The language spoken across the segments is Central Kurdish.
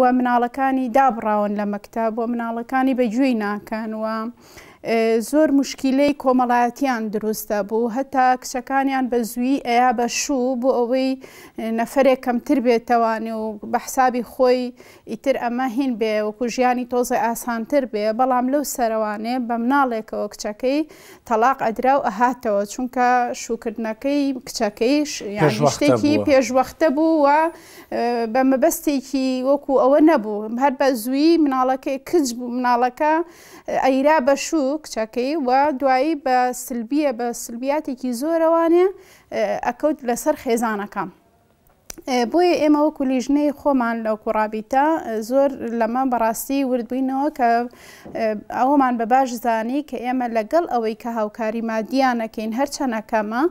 و مناڵەکانی دابراون لە مەکتتاب بۆ مناڵەکانی بەگوێی ناکەنەوە زۆر مشکیلەی کۆمەڵایەتیان دروستە بوو هەتا کچەکانیان بە زووی ئەیا بە شوو بۆ ئەوەی نەفرێک کەمتر بێتەوانی و بە حسابی خۆی ئیتر ئەمە هین بێ وەکو ژیانی تۆزە ئاسانتر بێ بەڵام لەو سەرەوانێ بە مناڵێکەوە کچەکەی تەلاق ئەدرا و ئەهاتەوە چونکە شوکردنەکەی کچەکەیش شتێکی پێشوەختە بوو و بە مەبەستێکی وەکو ئەوە نەبوو هەر بە زووی مناڵەکەی کچ بوو مناڵەکە ئەیرا بە شوو و کچەکەی و دوایی بە سلبیە بە سلبیاتێکی زۆرەوانێ ئەکەوت لەسەر خێزانەکەم. بۆیە ئێمە وەکو لیژنەی خۆمان لەو کوڕابیتە زۆر لەمە بەڕاستی وردبووینەوە کە ئەومان بە باش زانی کە ئێمە لەگەڵ ئەوەی کە هاوکاری مادیانەکەین هەرچەنەکەمە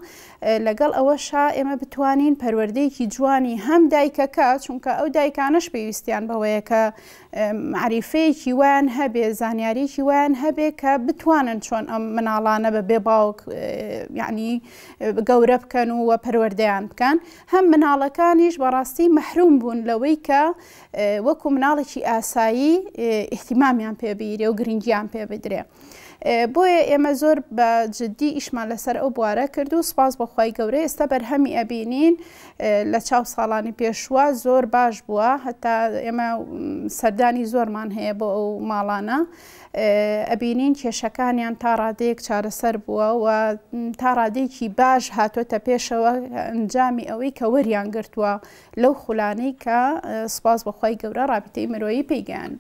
لەگەڵ ئەوەشا ئێمە بتوانین پەروەردەیەکی جوانی هەم دایکەکە چونکە ئەو دایکانش پێویستیان بەوەیە کە معریفەیەکی وان هەبێ زانیاریکی وان هەبێ کە بتوانن چۆن ئەم مناڵانە بە بێ باوک یعنی گەورە بکەن و وە پەروەردەیان بکەن هەم مناڵەکە مناڵەکانیش بەڕاستی مەحروم بوون لەوەی کە وەکو مناڵێکی ئاسایی احتیمامیان پێبیرێ و گرنگیان پێ بدرێ. بۆیە ئێمە زۆر بە جددی ئیشمان لەسەر ئەو بوارە کرد و سپاس بەخوای گەورە ئێستا بەرهەمی ئەبینین لە چاو ساڵانی پێشوە زۆر باش بووە هەتا ئێمە سەردانی زۆرمان هەیە بۆ ئەو ماڵانە ئەبینین کێشەکانیان تا ڕادەیەک چارەسەر بووە و تا ڕادێکی باش هاتۆتە پێشەوە ئەنجامی ئەوەی کە وەریان گرتووە کەوتووە لەو خولانەی کە سپاس بەخوای گەورە ڕابتەی مرۆیی پێیگەاند.